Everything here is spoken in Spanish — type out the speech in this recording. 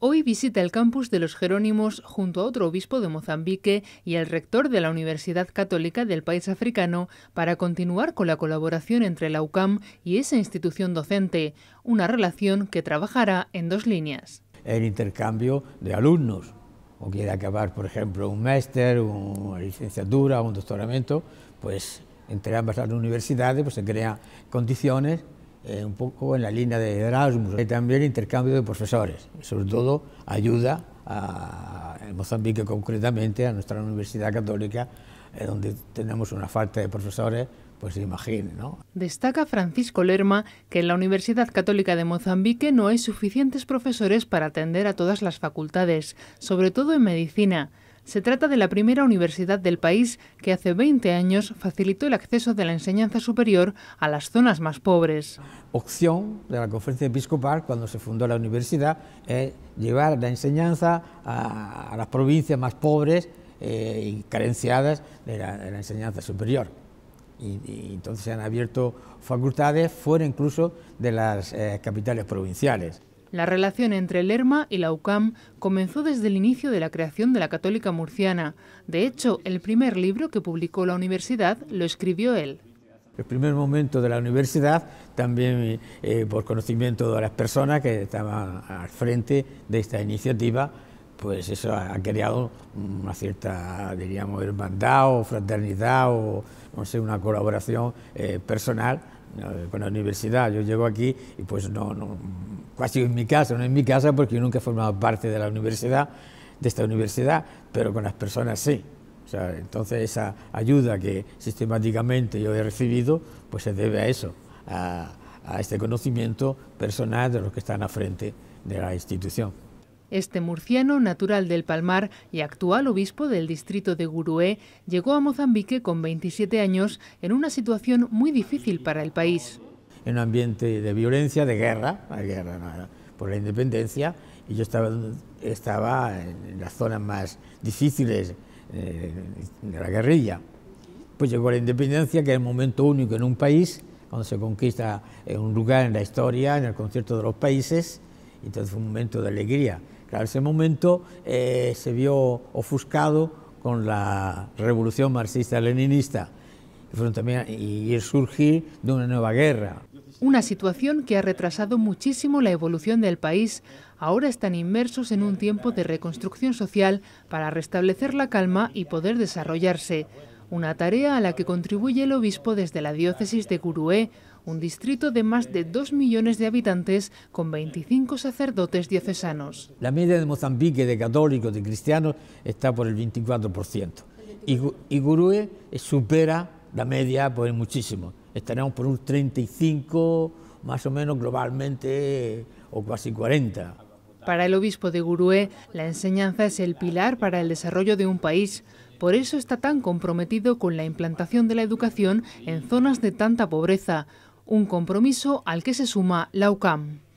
Hoy visita el campus de los Jerónimos junto a otro obispo de Mozambique y el rector de la Universidad Católica del país africano para continuar con la colaboración entre la UCAM y esa institución docente, una relación que trabajará en dos líneas. El intercambio de alumnos, o quiere acabar, por ejemplo, un máster, una licenciatura, un doctoramento, pues entre ambas las universidades pues, se crean condiciones eh, un poco en la línea de Erasmus, y eh, también intercambio de profesores, sobre todo ayuda a, Mozambique concretamente, a nuestra Universidad Católica, eh, donde tenemos una falta de profesores, pues se imagine, Destaca Francisco Lerma que en la Universidad Católica de Mozambique no hay suficientes profesores para atender a todas las facultades, sobre todo en medicina. Se trata de la primera universidad del país que hace 20 años facilitó el acceso de la enseñanza superior a las zonas más pobres. Opción de la conferencia episcopal cuando se fundó la universidad es llevar la enseñanza a, las provincias más pobres eh, y carenciadas de la, enseñanza superior. Y, entonces se han abierto facultades fuera incluso de las eh, capitales provinciales. La relación entre Lerma y la UCAM comenzó desde el inicio de la creación de la Católica Murciana. De hecho, el primer libro que publicó la universidad lo escribió él. El primer momento de la universidad, también eh, por conocimiento de las personas que estaban al frente de esta iniciativa, pues eso ha, creado una cierta, diríamos, hermandad o fraternidad o, no sé, una colaboración eh, personal eh, con la universidad. Yo llego aquí y pues no Casi en mi casa, no en mi casa porque yo nunca he formado parte de la universidad, de esta universidad, pero con las personas sí. O sea, entonces esa ayuda que sistemáticamente yo he recibido, pues se debe a eso, a, este conocimiento personal de los que están a frente de la institución. Este murciano, natural del Palmar y actual obispo del distrito de Gurué, llegó a Mozambique con 27 años en una situación muy difícil para el país en un ambiente de violencia, de guerra, la guerra por la independencia, y yo estaba, estaba en las zonas más difíciles eh, de la guerrilla. Pues llegó la independencia, que es el momento único en un país, cuando se conquista eh, un lugar en la historia, en el concierto de los países, y entonces fue un momento de alegría. Claro, ese momento eh, se vio ofuscado con la revolución marxista-leninista y, y el surgir de una nueva guerra. Una situación que ha retrasado muchísimo la evolución del país. Ahora están inmersos en un tiempo de reconstrucción social para restablecer la calma y poder desarrollarse. Una tarea a la que contribuye el obispo desde la diócesis de Gurué, un distrito de más de 2 millones de habitantes con 25 sacerdotes diocesanos. La media de Mozambique de católicos, de cristianos, está por el 24%. Y, Gurúe supera la media por muchísimo estaremos por un 35 más o menos globalmente o casi 40. Para el obispo de Gurúe, la enseñanza es el pilar para el desarrollo de un país. Por eso está tan comprometido con la implantación de la educación en zonas de tanta pobreza, un compromiso al que se suma la UCAM.